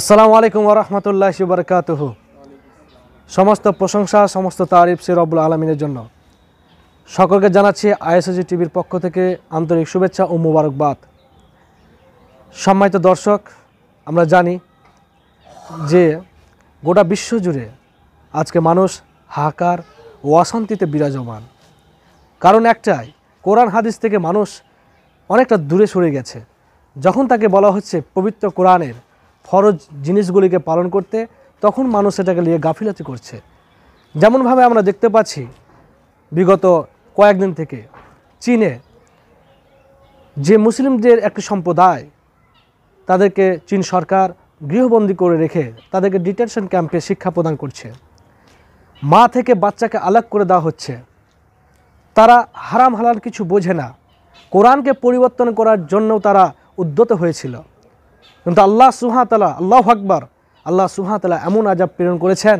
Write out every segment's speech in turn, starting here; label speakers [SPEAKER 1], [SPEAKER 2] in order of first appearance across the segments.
[SPEAKER 1] আসসালামু আলাইকুম ওরহমতুল্লাহ শিবরকাতহ সমস্ত প্রশংসা সমস্ত তারিফ সে রব্বুল আলমিনের জন্য সকলকে জানাচ্ছি আইএসএসি টিভির পক্ষ থেকে আন্তরিক শুভেচ্ছা ও মুবারকবাদ সম্মানিত দর্শক আমরা জানি যে গোটা বিশ্ব জুড়ে আজকে মানুষ হাহাকার ও অশান্তিতে বিরাজমান কারণ একটাই কোরআন হাদিস থেকে মানুষ অনেকটা দূরে সরে গেছে যখন তাকে বলা হচ্ছে পবিত্র কোরআনের ফরজ জিনিসগুলিকে পালন করতে তখন মানুষ এটাকে নিয়ে গাফিলাতি করছে যেমনভাবে আমরা দেখতে পাচ্ছি বিগত কয়েকদিন থেকে চীনে যে মুসলিমদের একটি সম্প্রদায় তাদেরকে চীন সরকার গৃহবন্দী করে রেখে তাদেরকে ডিটেনশন ক্যাম্পে শিক্ষা প্রদান করছে মা থেকে বাচ্চাকে আলাগ করে দেওয়া হচ্ছে তারা হারাম হালাল কিছু বোঝে না কোরআনকে পরিবর্তন করার জন্য তারা উদ্যত হয়েছিল কিন্তু আল্লাহ সুহাতালা আল্লাহ আকবর আল্লাহ সুহাতালা এমন আজাব প্রেরণ করেছেন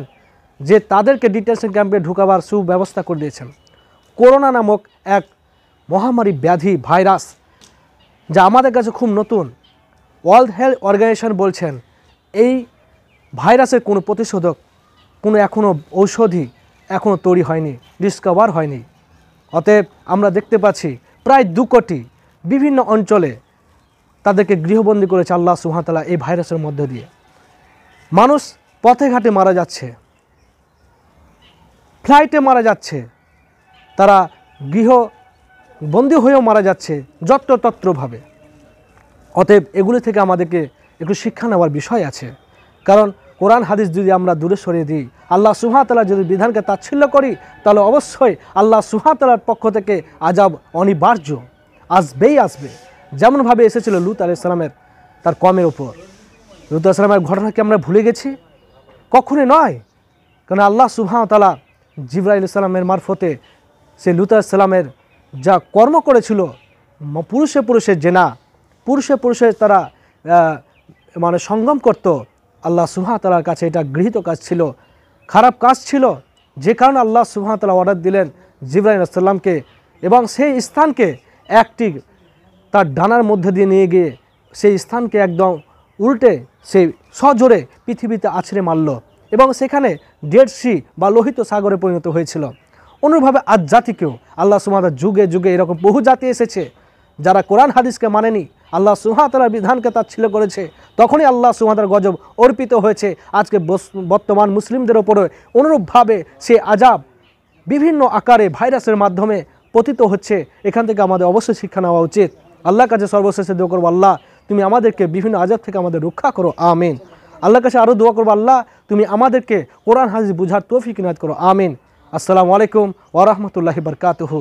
[SPEAKER 1] যে তাদেরকে ডিটেনশন ক্যাম্পে ঢুকাবার সুব্যবস্থা করে দিয়েছেন করোনা নামক এক মহামারী ব্যাধি ভাইরাস যা আমাদের কাছে খুব নতুন ওয়ার্ল্ড হেলথ অর্গানাইজেশন বলছেন এই ভাইরাসের কোনো প্রতিষেধক কোনো এখনও ঔষধি এখনও তৈরি হয়নি ডিসকভার হয়নি অতএব আমরা দেখতে পাচ্ছি প্রায় দু কোটি বিভিন্ন অঞ্চলে তাদেরকে গৃহবন্দী করেছে আল্লাহ সুহাতালা এই ভাইরাসের মধ্য দিয়ে মানুষ পথে ঘাটে মারা যাচ্ছে ফ্লাইটে মারা যাচ্ছে তারা গৃহ বন্দী হয়েও মারা যাচ্ছে যত্রতত্রভাবে অতএব এগুলি থেকে আমাদেরকে একটু শিক্ষা নেওয়ার বিষয় আছে কারণ কোরআন হাদিস যদি আমরা দূরে সরিয়ে দিই আল্লাহ সুহাতলা যদি বিধানকে তাচ্ছিল্য করি তাহলে অবশ্যই আল্লাহ সুহাতালার পক্ষ থেকে আজাব অনিবার্য আসবেই আসবে যেমনভাবে এসেছিল লুত আলাইসালামের তার কমের ওপর লুত আসলামের ঘটনাকে আমরা ভুলে গেছি কখনই নয় কারণ আল্লাহ সুবাহতালা জিব্রাইল ইসলামের মারফতে সে লুত আসলামের যা কর্ম করেছিল পুরুষে পুরুষে জেনা পুরুষে পুরুষে তারা মানে সঙ্গম করত আল্লাহ তালার কাছে এটা গৃহীত কাজ ছিল খারাপ কাজ ছিল যে কারণে আল্লাহ সুহাতালা অর্ডার দিলেন জিব্রাহিম আসসালামকে এবং সেই স্থানকে একটি তার ডানার মধ্যে দিয়ে নিয়ে গিয়ে সেই স্থানকে একদম উল্টে সেই সজোরে পৃথিবীতে আছড়ে মারল এবং সেখানে ডেড সি বা লোহিত সাগরে পরিণত হয়েছিল অনুরূপভাবে আজ জাতিকেও আল্লাহ সুমাতার যুগে যুগে এরকম বহু জাতি এসেছে যারা কোরআন হাদিসকে মানেনি আল্লাহ সুহাতার বিধানকে ছিল করেছে তখনই আল্লাহ সুহাতার গজব অর্পিত হয়েছে আজকে বর্তমান মুসলিমদের ওপরে অনুরূপভাবে সে আজাব বিভিন্ন আকারে ভাইরাসের মাধ্যমে পতিত হচ্ছে এখান থেকে আমাদের অবশ্যই শিক্ষা নেওয়া উচিত আল্লাহর কাছে সর্বশেষে দোয়া করবো আল্লাহ তুমি আমাদেরকে বিভিন্ন আজাব থেকে আমাদের রক্ষা করো আমিন আল্লাহর কাছে আরও দোয়া করবো আল্লাহ তুমি আমাদেরকে কোরআন হাজির বুঝার তৌফিক নাজ করো আমিন আসসালামু আলাইকুম ওরহমতুল্লাহি বরকাতহ